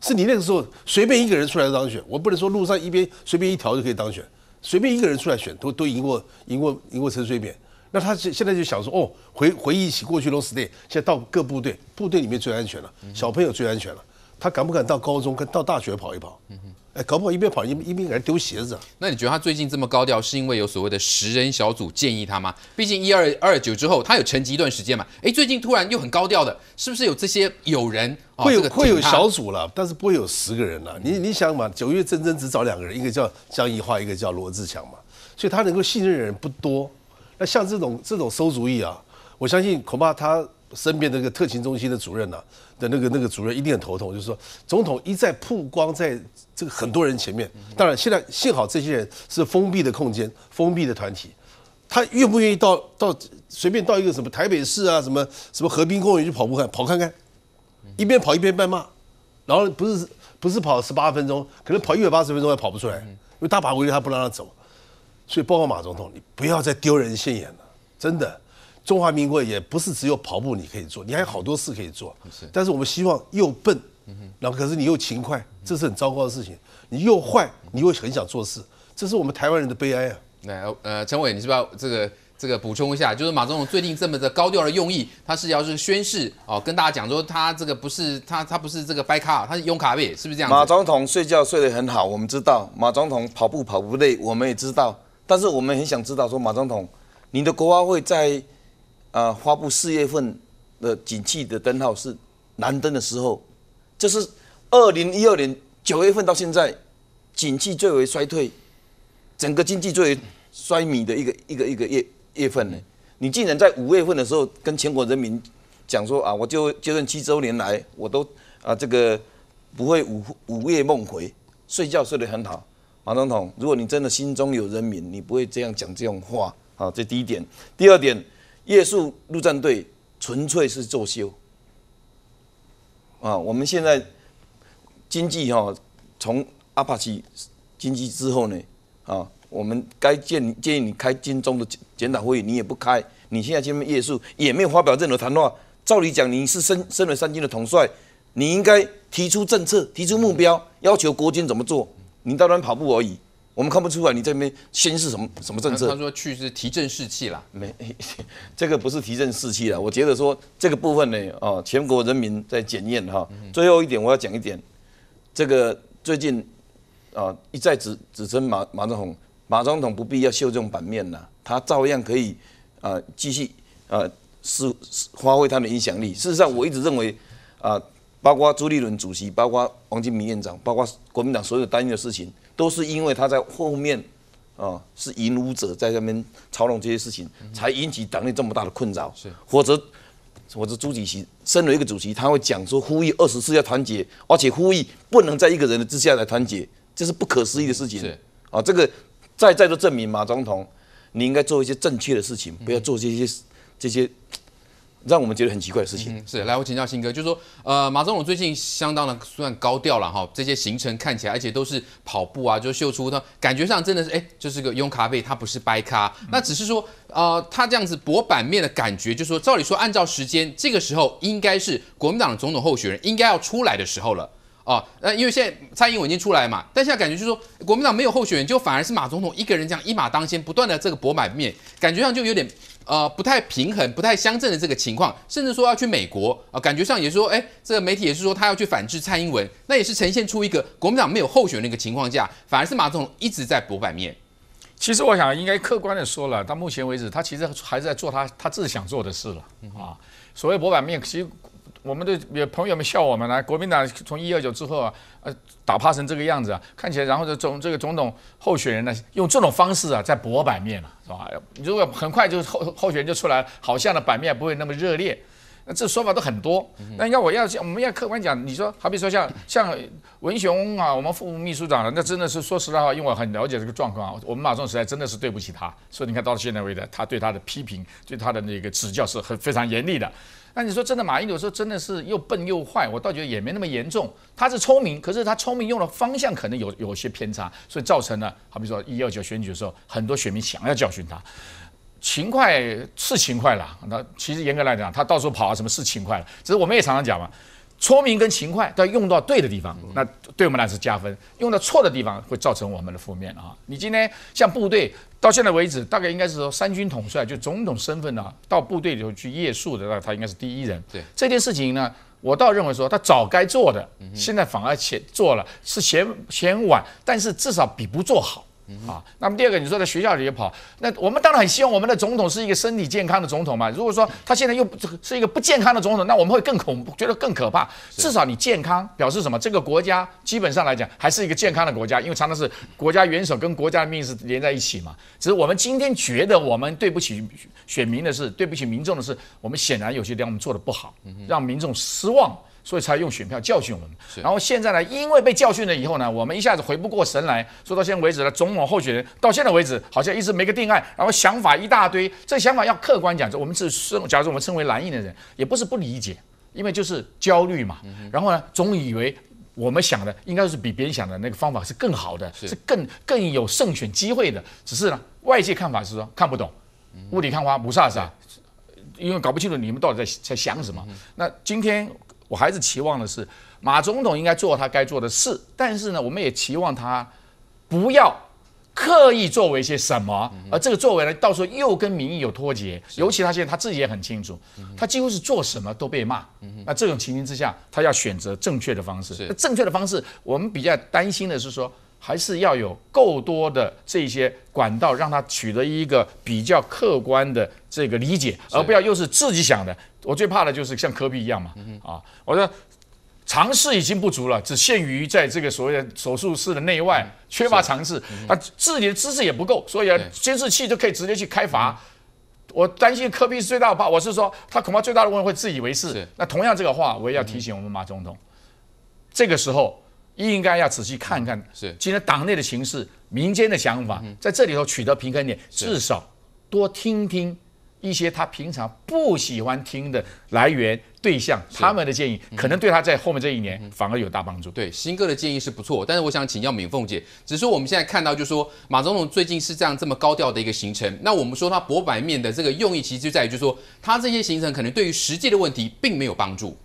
是你那个时候随便一个人出来当选，我不能说路上一边随便一条就可以当选，随便一个人出来选都都赢过赢过赢过陈水扁。那他现现在就想说哦，回回忆起过去都 a y 现在到各部队，部队里面最安全了，小朋友最安全了。他敢不敢到高中跟到大学跑一跑？嗯哼，哎，搞不好一边跑一边一边给人丢鞋子啊。那你觉得他最近这么高调，是因为有所谓的十人小组建议他吗？毕竟一二二九之后，他有沉寂一段时间嘛。哎，最近突然又很高调的，是不是有这些友人会有会有小组了，但是不会有十个人了。你你想嘛，九月真真只找两个人，一个叫江宜桦，一个叫罗志强嘛，所以他能够信任的人不多。那像这种这种馊主意啊，我相信恐怕他身边那个特勤中心的主任啊、的那个那个主任一定很头痛，就是说总统一再曝光在这个很多人前面。当然现在幸好这些人是封闭的空间，封闭的团体，他愿不愿意到到随便到一个什么台北市啊什么什么河滨公园去跑步看跑看看，一边跑一边谩骂，然后不是不是跑十八分钟，可能跑一百八十分钟也跑不出来，因为大围着他不让他走。所以，包括马总统，你不要再丢人现眼了，真的。中华民国也不是只有跑步你可以做，你还有好多事可以做。但是我们希望又笨，然后可是你又勤快，这是很糟糕的事情。你又坏，你又很想做事，这是我们台湾人的悲哀啊。那呃，陈伟，你是不是要这个这个补充一下，就是马总统最近这么的高调的用意，他是要是宣誓哦，跟大家讲说他这个不是他他不是这个掰卡，他是用卡位，是不是这样？马总统睡觉睡得很好，我们知道。马总统跑步跑步累，我们也知道。但是我们很想知道，说马总统，你的国发会在啊发布四月份的景气的灯号是蓝灯的时候，这是二零一二年九月份到现在景气最为衰退，整个经济最为衰靡的一个一个一个月月份呢。你竟然在五月份的时候跟全国人民讲说啊，我就就任七周年来，我都啊这个不会午午夜梦回，睡觉睡得很好。马总统，如果你真的心中有人民，你不会这样讲这种话。啊。这第一点。第二点，叶宿陆战队纯粹是作秀。啊，我们现在经济哈，从阿帕奇经济之后呢，啊，我们该建建议你开军中的检讨会议，你也不开。你现在见面叶宿也没有发表任何谈话。照理讲，你是身身为三军的统帅，你应该提出政策，提出目标，要求国军怎么做。你到那跑步而已，我们看不出来你这边先是什么什么政策。他说去是提振士气啦，没 这个不是提振士气啦。我觉得说这个部分呢，啊，全国人民在检验哈。最后一点我要讲一点，这个最近啊一再指指称马马总统，马总统不必要秀这种版面呐，他照样可以啊继续啊是发挥他的影响力。事实上我一直认为啊。包括朱立伦主席，包括王金明院长，包括国民党所有担心的事情，都是因为他在后面啊是引武者在那边操弄这些事情，才引起党内这么大的困扰。是，否则否则朱主席身为一个主席，他会讲说呼吁二十四要团结，而且呼吁不能在一个人的之下来团结，这是不可思议的事情。是，啊，这个再再多证明马总统，你应该做一些正确的事情，不要做这些这些。让我们觉得很奇怪的事情是，来我请教新哥，就是说，呃，马总统最近相当的算高调了哈，这些行程看起来，而且都是跑步啊，就秀出他，感觉上真的是，哎，就是个用咖啡，他不是掰咖，那只是说，呃，他这样子博版面的感觉，就是说照理说，按照时间，这个时候应该是国民党的总统候选人应该要出来的时候了哦，那因为现在蔡英文已经出来嘛，但现在感觉就是说，国民党没有候选人，就反而是马总统一个人这样一马当先，不断的这个博版面，感觉上就有点。呃，不太平衡、不太相正的这个情况，甚至说要去美国啊，感觉上也是说，哎，这个媒体也是说他要去反制蔡英文，那也是呈现出一个国民党没有候选的一个情况下，反而是马总统一直在博板面。其实我想应该客观的说了，到目前为止，他其实还是在做他他自己想做的事了啊。所谓博板面，其实。我们的朋友们笑我们了，国民党从一二九之后啊，呃，打趴成这个样子啊，看起来，然后这总这个总统候选人呢，用这种方式啊，在博版面嘛，是吧？如果很快就候候选人就出来好像的版面不会那么热烈，那这说法都很多。那应该我要我们要客观讲，你说好比说像像文雄啊，我们副秘书长，那真的是说实在话，因为我很了解这个状况啊，我们马总实在真的是对不起他，所以你看到现在为止，他对他的批评，对他的那个指教是很非常严厉的。那你说真的，马云有时候真的是又笨又坏，我倒觉得也没那么严重。他是聪明，可是他聪明用的方向可能有有些偏差，所以造成了。好比说一二九选举的时候，很多选民想要教训他。勤快是勤快了，那其实严格来讲，他到处跑啊，什么是勤快了？只是我们也常常讲嘛。聪明跟勤快都要用到对的地方，那对我们来说加分；用到错的地方，会造成我们的负面啊。你今天像部队到现在为止，大概应该是说三军统帅，就总统身份啊，到部队里头去夜宿的，那他应该是第一人。对这件事情呢，我倒认为说他早该做的，现在反而且做了，是嫌嫌晚，但是至少比不做好。啊，那么第二个，你说在学校里跑，那我们当然很希望我们的总统是一个身体健康的总统嘛。如果说他现在又是一个不健康的总统，那我们会更恐，怖，觉得更可怕。至少你健康表示什么？这个国家基本上来讲还是一个健康的国家，因为常常是国家元首跟国家的命是连在一起嘛。只是我们今天觉得我们对不起选民的是，对不起民众的是，我们显然有些地方我们做的不好，让民众失望。所以才用选票教训我们，然后现在呢，因为被教训了以后呢，我们一下子回不过神来，说到现在为止呢，总统候选人到现在为止好像一直没个定案，然后想法一大堆。这想法要客观讲，我们是假如我们称为蓝印的人，也不是不理解，因为就是焦虑嘛。然后呢，总以为我们想的应该是比别人想的那个方法是更好的，是更更有胜选机会的。只是呢，外界看法是说看不懂，雾里看花，不傻是因为搞不清楚你们到底在在想什么。那今天。我还是期望的是，马总统应该做他该做的事，但是呢，我们也期望他不要刻意作为一些什么，而这个作为呢，到时候又跟民意有脱节。尤其他现在他自己也很清楚，他几乎是做什么都被骂。那这种情形之下，他要选择正确的方式。正确的方式，我们比较担心的是说。还是要有够多的这些管道，让他取得一个比较客观的这个理解，而不要又是自己想的。我最怕的就是像科比一样嘛，啊，我说尝试已经不足了，只限于在这个所谓的手术室的内外缺乏尝试，啊，自己的知识也不够，所以监视器就可以直接去开阀。我担心科比是最大的怕，我是说他恐怕最大的问题会自以为是。那同样这个话，我也要提醒我们马总统，这个时候。应该要仔细看看，是今天党内的情势、民间的想法，在这里头取得平衡点，至少多听听一些他平常不喜欢听的来源对象他们的建议，可能对他在后面这一年反而有大帮助。对，新哥的建议是不错，但是我想请教敏凤姐，只是我们现在看到，就说马总统最近是这样这么高调的一个行程，那我们说他薄白面的这个用意，其实就在于，就说他这些行程可能对于实际的问题并没有帮助。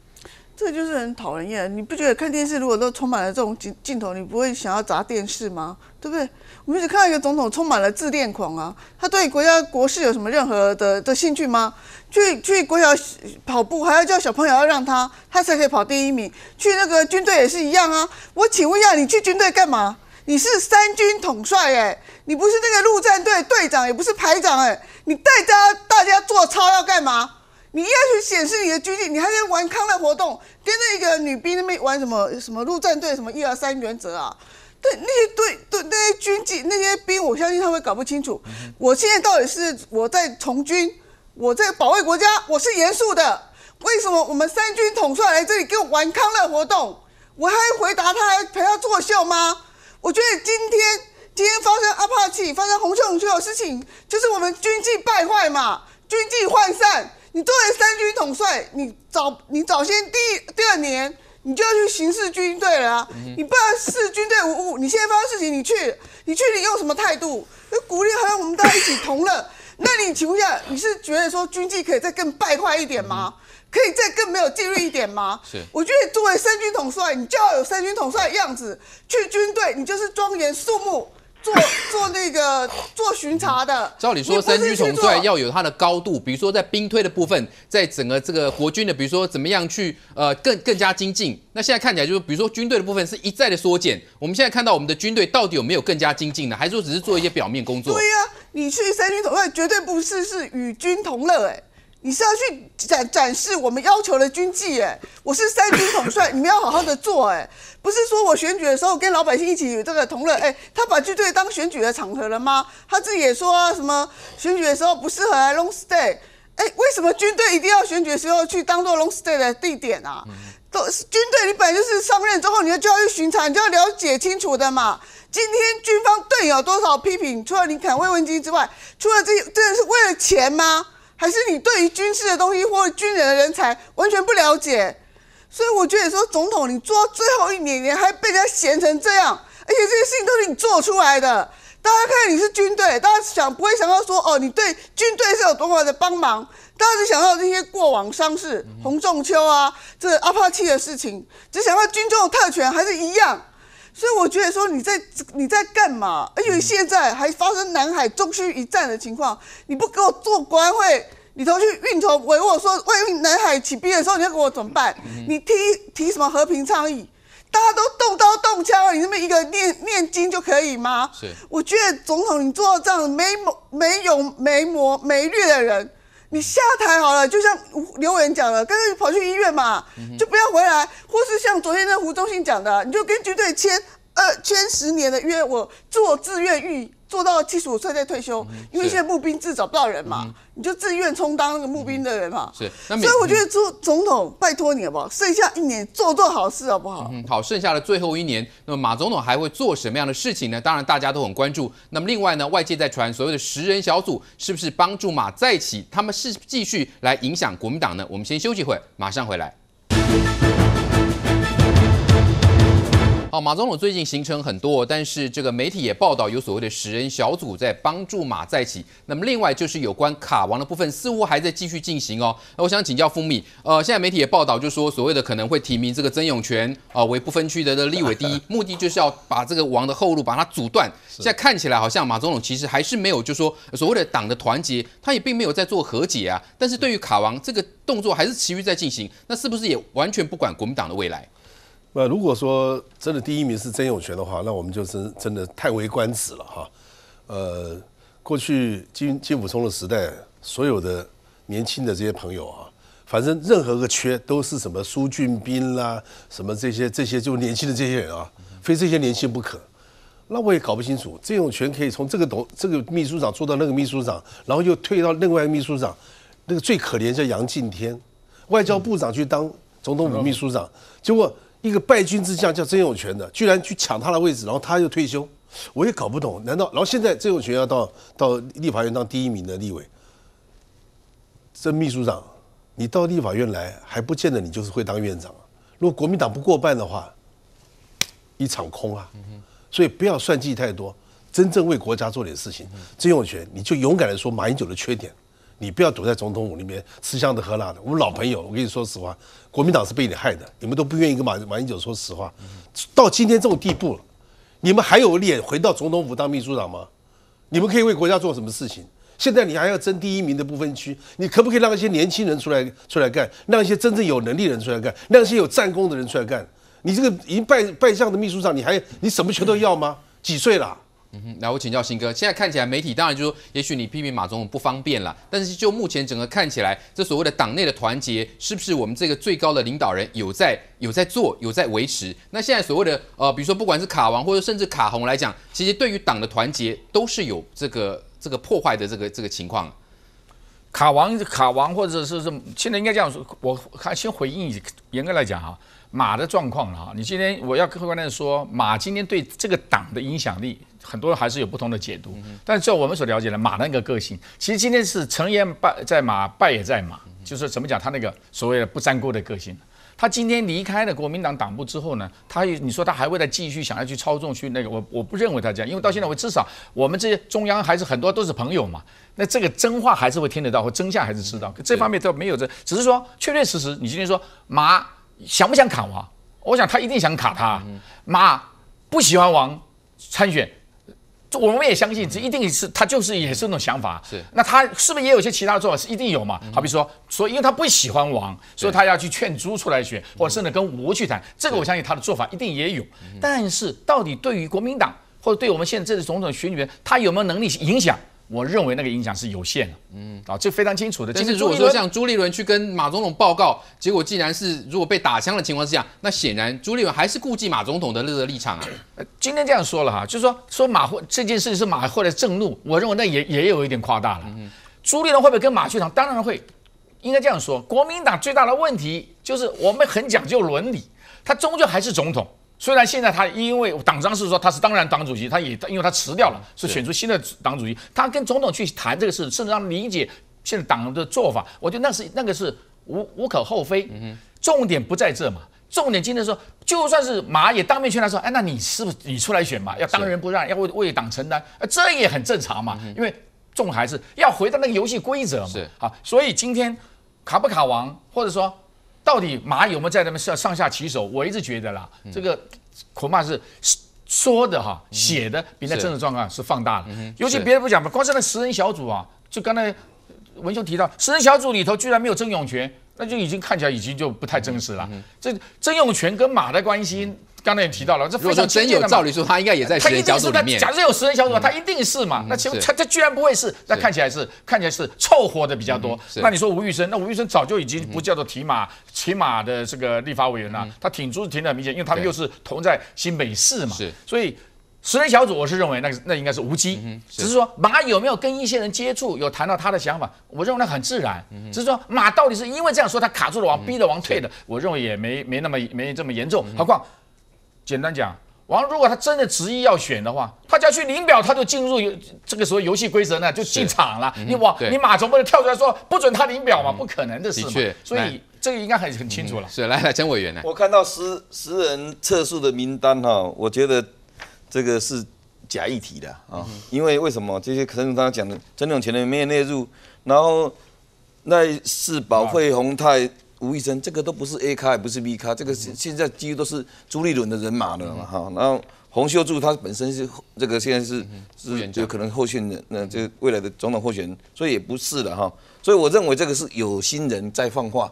这就是很讨人厌，你不觉得看电视如果都充满了这种镜镜头，你不会想要砸电视吗？对不对？我们只看到一个总统充满了自恋狂啊，他对国家国事有什么任何的的兴趣吗？去去国小跑步还要叫小朋友要让他，他才可以跑第一名。去那个军队也是一样啊。我请问一下，你去军队干嘛？你是三军统帅哎，你不是那个陆战队队长，也不是排长哎，你带着大家做操要干嘛？你要去显示你的军纪，你还在玩康乐活动，跟那个女兵那边玩什么什么陆战队什么一二三原则啊？对那些队对那些军纪那些兵，我相信他会搞不清楚。我现在到底是我在从军，我在保卫国家，我是严肃的。为什么我们三军统帅来这里给我玩康乐活动？我还回答他陪他作秀吗？我觉得今天今天发生阿帕奇，发生红袖红袖的事情，就是我们军纪败坏嘛，军纪涣散。你作为三军统帅，你早你早先第第二年，你就要去巡视军队了。你不能视军队无物。你现在发生事情，你去，你去，你用什么态度？那鼓励，好像我们大家一起同乐。那你请问一下，你是觉得说军纪可以再更败坏一点吗？可以再更没有纪律一点吗？是。我觉得作为三军统帅，你就要有三军统帅的样子。去军队，你就是庄严肃穆。做做那个做巡查的，照理说三军统帅要有他的高度，比如说在兵推的部分，在整个这个国军的，比如说怎么样去呃更更加精进。那现在看起来就是，比如说军队的部分是一再的缩减，我们现在看到我们的军队到底有没有更加精进呢？还是说只是做一些表面工作？对呀，你去三军统帅绝对不是是与军同乐哎。你是要去展展示我们要求的军纪哎，我是三军统帅，你们要好好的做哎，不是说我选举的时候跟老百姓一起有这个同乐哎，他把军队当选举的场合了吗？他自己也说啊，什么选举的时候不适合来 long stay，哎，为什么军队一定要选举时候去当做 long stay 的地点啊？都军队你本来就是上任之后，你要教育巡查，你就要了解清楚的嘛。今天军方对有多少批评，除了你肯慰问金之外，除了这的是为了钱吗？还是你对于军事的东西或者军人的人才完全不了解，所以我觉得说总统你做到最后一年，你还被人家嫌成这样，而且这些事情都是你做出来的。大家看你是军队，大家想不会想到说哦，你对军队是有多么的帮忙？大家只想到这些过往伤事，洪仲秋啊，这阿帕契的事情，只想到军中的特权还是一样。所以我觉得说你在你在干嘛？而且现在还发生南海中区一战的情况，你不给我做官会里头去运筹帷幄，说万一南海起兵的时候，你要给我怎么办？你提提什么和平倡议？大家都动刀动枪，你那么一个念念经就可以吗？是，我觉得总统你做这样没谋、没勇没谋没略的人。你下台好了，就像刘伟讲了，干脆跑去医院嘛，就不要回来，或是像昨天那胡忠信讲的，你就跟军队签二签十年的约，我做自愿狱。做到七十五岁再退休，因为现在募兵制找不到人嘛，你就自愿充当那个募兵的人嘛。是，所以我觉得朱总统拜托你好不好？剩下一年做做好事好不好？嗯，好，剩下的最后一年，那么马总统还会做什么样的事情呢？当然大家都很关注。那么另外呢，外界在传所谓的十人小组是不是帮助马再起？他们是继续来影响国民党呢？我们先休息会，马上回来。好，马总统最近行程很多，但是这个媒体也报道有所谓的十人小组在帮助马在起。那么另外就是有关卡王的部分，似乎还在继续进行哦。那我想请教蜂蜜，呃，现在媒体也报道就说所谓的可能会提名这个曾永权啊为不分区的的立委第一，目的就是要把这个王的后路把它阻断。现在看起来好像马总统其实还是没有就说所谓的党的团结，他也并没有在做和解啊。但是对于卡王这个动作还是持续在进行，那是不是也完全不管国民党的未来？那如果说真的第一名是曾永权的话，那我们就真真的叹为观止了哈。呃，过去金金辅聪的时代，所有的年轻的这些朋友啊，反正任何个缺都是什么苏俊斌啦，什么这些这些就年轻的这些人啊，非这些年轻不可。那我也搞不清楚，曾永权可以从这个董这个秘书长做到那个秘书长，然后又退到另外一个秘书长。那个最可怜叫杨敬天，外交部长去当总统府秘书长，结果。一个败军之将叫曾永权的，居然去抢他的位置，然后他又退休，我也搞不懂。难道然后现在曾永权要到到立法院当第一名的立委？这秘书长，你到立法院来还不见得你就是会当院长啊。如果国民党不过半的话，一场空啊。所以不要算计太多，真正为国家做点事情。曾永权，你就勇敢的说马英九的缺点。你不要躲在总统府里面吃香的喝辣的。我们老朋友，我跟你说实话，国民党是被你害的。你们都不愿意跟马马英九说实话，到今天这种地步了，你们还有脸回到总统府当秘书长吗？你们可以为国家做什么事情？现在你还要争第一名的部分区，你可不可以让一些年轻人出来出来干？让一些真正有能力的人出来干？让一些有战功的人出来干？你这个已经败败相的秘书长，你还你什么全都要吗？几岁了？嗯哼，来，我请教新哥。现在看起来，媒体当然就说，也许你批评马总统不方便了。但是就目前整个看起来，这所谓的党内的团结，是不是我们这个最高的领导人有在有在做，有在维持？那现在所谓的呃，比如说不管是卡王或者甚至卡红来讲，其实对于党的团结都是有这个这个破坏的这个这个情况。卡王卡王，或者是是现在应该这样说，我看先回应严格来讲哈，马的状况了哈。你今天我要客观的说，马今天对这个党的影响力。很多还是有不同的解读，但就我们所了解的马那个个性，其实今天是成言败在马败也在马，就是怎么讲他那个所谓的不粘锅的个性。他今天离开了国民党党部之后呢，他你说他还会再继续想要去操纵去那个我我不认为他这样，因为到现在为止，至少我们这些中央还是很多都是朋友嘛，那这个真话还是会听得到，或真相还是知道，这方面都没有这，只是说确确实实你今天说马想不想砍王，我想他一定想砍他，马不喜欢王参选。我们也相信，这一定是他就是也是那种想法。是，那他是不是也有些其他的做法？是一定有嘛？好比说，说因为他不喜欢王，所以他要去劝朱出来选，或者甚至跟吴去谈。这个我相信他的做法一定也有。但是，到底对于国民党或者对我们现在这种种选举他有没有能力影响？我认为那个影响是有限的，嗯啊，这非常清楚的。但是如果说像朱立伦去跟马总统报告，结果既然是如果被打枪的情况下，那显然朱立伦还是顾忌马总统的立个立场啊。今天这样说了哈，就是说说马会这件事是马会的震怒，我认为那也也有一点夸大了。朱立伦会不会跟马去谈？当然会，应该这样说。国民党最大的问题就是我们很讲究伦理，他终究还是总统。虽然现在他因为党章是说他是当然党主席，他也因为他辞掉了，是选出新的党主席。他跟总统去谈这个事，甚至让理解现在党的做法，我觉得那是那个是无无可厚非。嗯重点不在这嘛，重点今天说就算是马也当面劝他说：“哎，那你是不是你出来选嘛？要当仁不让，要为为党承担。”这也很正常嘛，因为众还是要回到那个游戏规则嘛。是啊，所以今天卡不卡王或者说。到底马有没有在他们上上下其手？我一直觉得啦，这个恐怕是说的哈、写的比那真实状况是放大了。尤其别人不讲嘛，光是那十人小组啊，就刚才文兄提到，十人小组里头居然没有曾永权，那就已经看起来已经就不太真实了。这曾永权跟马的关系。刚才也提到了，这如果说真有照理说他应该也在小组里面。他一定是。假设有十人小组，他一定是嘛。那他他居然不会是，那看起来是看起来是凑合的比较多。那你说吴玉生，那吴玉生早就已经不叫做提马骑马的这个立法委员了。他挺住挺的明显，因为他们又是同在新北市嘛。所以十人小组，我是认为那那应该是无稽。只是说马有没有跟一些人接触，有谈到他的想法，我认为那很自然。只是说马到底是因为这样说，他卡住了王，逼着王退的，我认为也没没那么没这么严重。何况。简单讲，王，如果他真的执意要选的话，他要去领表，他就进入游这个时候游戏规则呢，就进场了。你往你马总不能跳出来说不准他领表嘛？不可能的事。嘛。所以这个应该很很清楚了。是，来来，陈委员呢？我看到十十人撤诉的名单哈，我觉得这个是假议题的啊，因为为什么这些？可能他讲的曾永前的没有列入，然后那世宝、惠宏泰。吴医生，这个都不是 A 卡也不是 B 卡，这个现在几乎都是朱立伦的人马了嘛哈。然后洪秀柱他本身是这个现在是是有可能候选人，那这未来的总统候选人，所以也不是了哈。所以我认为这个是有心人在放话，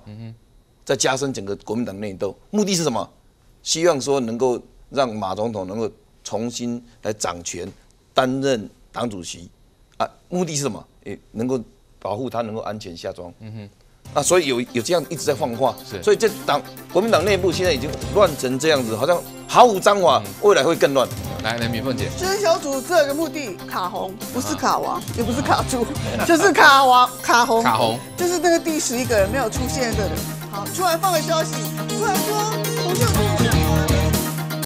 在加深整个国民党内斗，目的是什么？希望说能够让马总统能够重新来掌权，担任党主席啊。目的是什么？诶，能够保护他能够安全下庄。嗯哼。啊，所以有有这样一直在放话，是，所以这党国民党内部现在已经乱成这样子，好像毫无章法，未来会更乱。来，来，敏凤姐，执行小组这个目的，卡红，不是卡王，也不是卡住，就 是卡王卡红，卡红，就是那个第十一个人没有出现的，人。好，出来放个消息，出来说，我就。